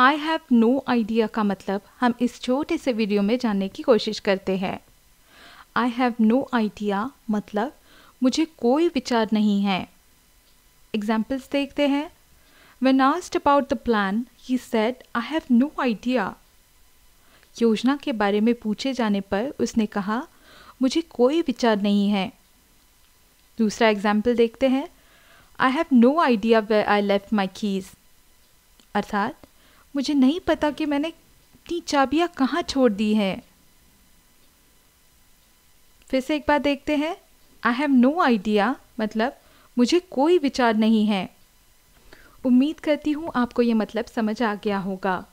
I have no idea का मतलब हम इस छोटे से वीडियो में जानने की कोशिश करते हैं आई हैव नो आइडिया मतलब मुझे कोई विचार नहीं है एग्जाम्पल्स देखते हैं when asked about the plan he said I have no idea योजना के बारे में पूछे जाने पर उसने कहा मुझे कोई विचार नहीं है दूसरा एग्जाम्पल देखते हैं I have no idea where I left my keys अर्थात मुझे नहीं पता कि मैंने अपनी चाबियां कहाँ छोड़ दी हैं फिर से एक बार देखते हैं आई हैव नो आइडिया मतलब मुझे कोई विचार नहीं है उम्मीद करती हूँ आपको ये मतलब समझ आ गया होगा